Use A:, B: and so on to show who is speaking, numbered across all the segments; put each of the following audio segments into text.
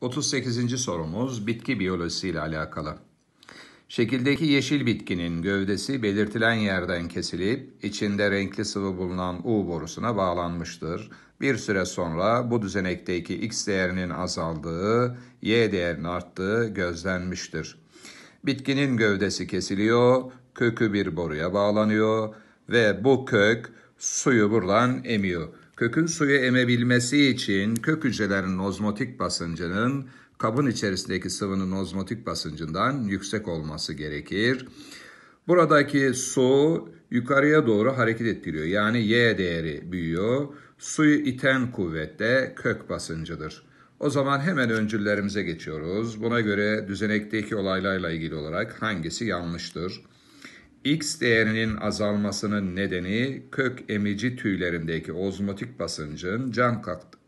A: 38. sorumuz bitki biyolojisi ile alakalı. Şekildeki yeşil bitkinin gövdesi belirtilen yerden kesilip içinde renkli sıvı bulunan U borusuna bağlanmıştır. Bir süre sonra bu düzenekteki X değerinin azaldığı, Y değerinin arttığı gözlenmiştir. Bitkinin gövdesi kesiliyor, kökü bir boruya bağlanıyor ve bu kök suyu buradan emiyor. Kökün suyu emebilmesi için kök hücrelerinin ozmotik basıncının kabın içerisindeki sıvının ozmotik basıncından yüksek olması gerekir. Buradaki su yukarıya doğru hareket ettiriyor. Yani Y değeri büyüyor. Suyu iten kuvvet de kök basıncıdır. O zaman hemen öncüllerimize geçiyoruz. Buna göre düzenekteki olaylarla ilgili olarak hangisi yanlıştır? X değerinin azalmasının nedeni kök emici tüylerindeki ozmotik basıncın cam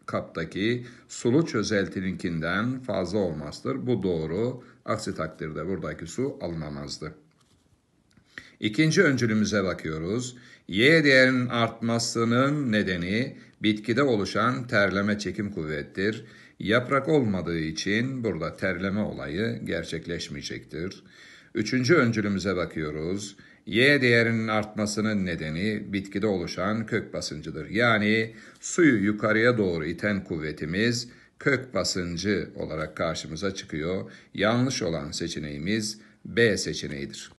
A: kaptaki sulu çözeltininkinden fazla olmazdır. Bu doğru. Aksi takdirde buradaki su alınamazdı. İkinci öncülümüze bakıyoruz. Y değerinin artmasının nedeni bitkide oluşan terleme çekim kuvvettir. Yaprak olmadığı için burada terleme olayı gerçekleşmeyecektir. Üçüncü öncülümüze bakıyoruz. Y değerinin artmasının nedeni bitkide oluşan kök basıncıdır. Yani suyu yukarıya doğru iten kuvvetimiz kök basıncı olarak karşımıza çıkıyor. Yanlış olan seçeneğimiz B seçeneğidir.